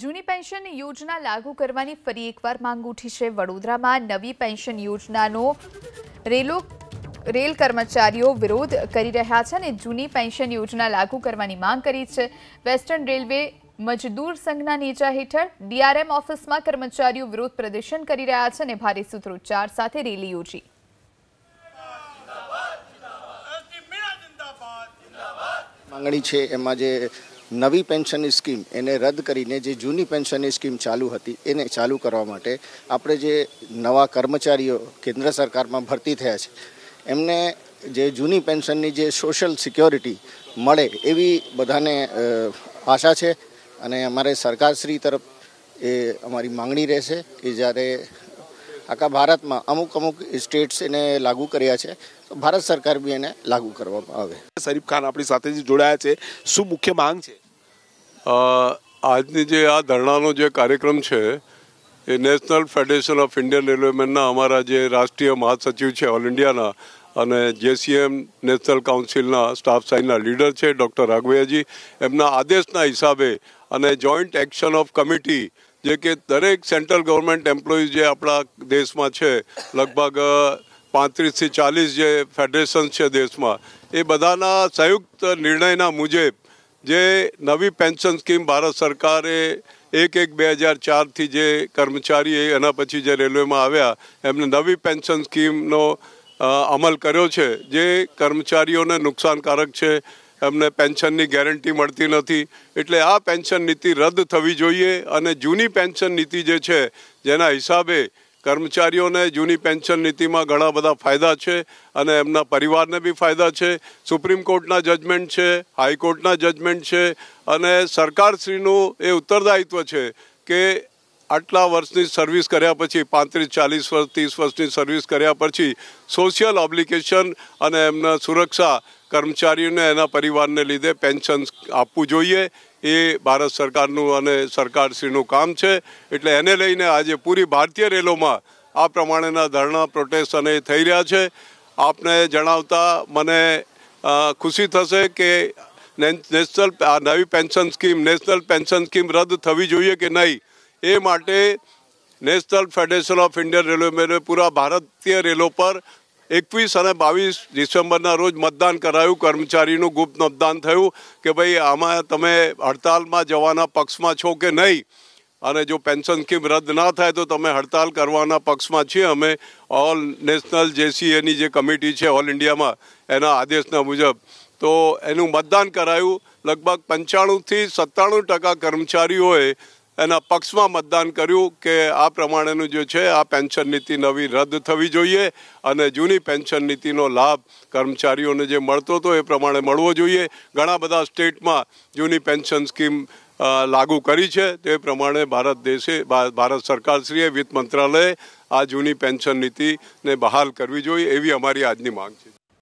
જુની પેન્શન યોજના લાગુ કરવાની ફરી એકવાર માંગ ઉઠી છે વડોદરામાં નવી પેન્શન યોજનાનો રેલુ રેલ કર્મચારીઓ વિરોધ કરી રહ્યા છે ને જૂની પેન્શન યોજના લાગુ કરવાની માંગ કરી છે વેસ્ટર્ન રેલવે મજદૂર સંગના નીચા હેઠ ડઆરએમ ઓફિસમાં કર્મચારીઓ વિરોધ પ્રદર્શન કરી રહ્યા છે ને ભારે સૂત્રો ચાર સાથે રેલી યોજી નવી પેન્શન સ્કીમ એને રદ કરીને જે જૂની પેન્શનની સ્કીમ ચાલુ હતી એને ચાલુ કરવા માટે આપણે જે નવા કર્મચારીઓ કેન્દ્ર સરકારમાં ભરતી થયા છે એમને જે જૂની પેન્શનની જે સોશિયલ સિક્યોરિટી મળે એવી બધાને આશા છે અને અમારે સરકારશ્રી તરફ એ અમારી માંગણી રહેશે કે જ્યારે આખા ભારતમાં અમુક અમુક સ્ટેટ્સ એને લાગુ કર્યા છે તો ભારત સરકાર બી એને લાગુ કરવામાં આવે શરીફ ખાન આપણી સાથે જે જોડાયા છે શું મુખ્ય માંગ છે આજની જે આ ધરણાનો જે કાર્યક્રમ છે એ નેશનલ ફેડરેશન ઓફ ઇન્ડિયન રેલવેમેનના અમારા જે રાષ્ટ્રીય મહાસચિવ છે ઓલ ઇન્ડિયાના અને જેસીએમ નેશનલ કાઉન્સિલના સ્ટાફ સાઈનના લીડર છે ડૉક્ટર રાઘવૈયાજી એમના આદેશના હિસાબે અને જોઈન્ટ એક્શન ઓફ કમિટી જે કે દરેક સેન્ટ્રલ ગવર્મેન્ટ એમ્પ્લોઈઝ જે આપણા દેશમાં છે લગભગ પાંત્રીસથી ચાલીસ જે ફેડરેશન છે દેશમાં એ બધાના સંયુક્ત નિર્ણયના મુજબ જે નવી પેન્શન સ્કીમ ભારત સરકારે એક એક બે હજાર ચારથી જે કર્મચારી એના પછી જે રેલવેમાં આવ્યા એમને નવી પેન્શન સ્કીમનો અમલ કર્યો છે જે કર્મચારીઓને નુકસાનકારક છે એમને પેન્શનની ગેરંટી મળતી નથી એટલે આ પેન્શન નીતિ રદ થવી જોઈએ અને જૂની પેન્શન નીતિ જે છે જેના હિસાબે કર્મચારીઓને જૂની પેન્શન નીતિમાં ઘણા બધા ફાયદા છે અને એમના પરિવારને બી ફાયદા છે સુપ્રીમ કોર્ટના જજમેન્ટ છે હાઈકોર્ટના જજમેન્ટ છે અને સરકારશ્રીનું એ ઉત્તરદાયિત્વ છે કે આટલા વર્ષની સર્વિસ કર્યા પછી પાંત્રીસ ચાલીસ વર્ષ ત્રીસ વર્ષની સર્વિસ કર્યા પછી સોશિયલ ઓબ્લિકેશન અને એમના સુરક્ષા કર્મચારીઓને એના પરિવારને લીધે પેન્શન આપવું જોઈએ એ ભારત સરકારનું અને સરકારશ્રીનું કામ છે એટલે એને લઈને આજે પૂરી ભારતીય રેલોમાં આ પ્રમાણેના ધરણા પ્રોટેસ્ટ અને થઈ રહ્યા છે આપને જણાવતા મને ખુશી થશે કે નેશનલ આ નવી pension scheme national pension scheme રદ થવી જોઈએ કે નહીં એ માટે national federation of Indian railway પૂરા ભારતીય રેલો પર એકવીસ અને બાવીસ ડિસેમ્બરના રોજ મતદાન કરાયું કર્મચારીનું ગુપ્ત મતદાન થયું કે ભાઈ આમાં તમે હડતાલમાં જવાના પક્ષમાં છો કે નહીં અને જો પેન્શન સ્કીમ રદ ના થાય તો તમે હડતાલ કરવાના પક્ષમાં છીએ અમે ઓલ નેશનલ જેસીએની જે કમિટી છે ઓલ ઇન્ડિયામાં એના આદેશના મુજબ તો એનું મતદાન કરાયું લગભગ પંચાણુંથી સત્તાણું ટકા કર્મચારીઓએ એના પક્ષમાં મતદાન કર્યું કે આ પ્રમાણેનું જે છે આ પેન્શન નીતિ નવી રદ થવી જોઈએ અને જૂની પેન્શન નીતિનો લાભ કર્મચારીઓને જે મળતો હતો એ પ્રમાણે મળવો જોઈએ ઘણા બધા સ્ટેટમાં જૂની પેન્શન સ્કીમ લાગુ કરી છે તે પ્રમાણે ભારત દેશે ભારત સરકારશ્રીએ વિત્ત મંત્રાલયે આ જૂની પેન્શન નીતિને બહાલ કરવી જોઈએ એવી અમારી આજની માંગ છે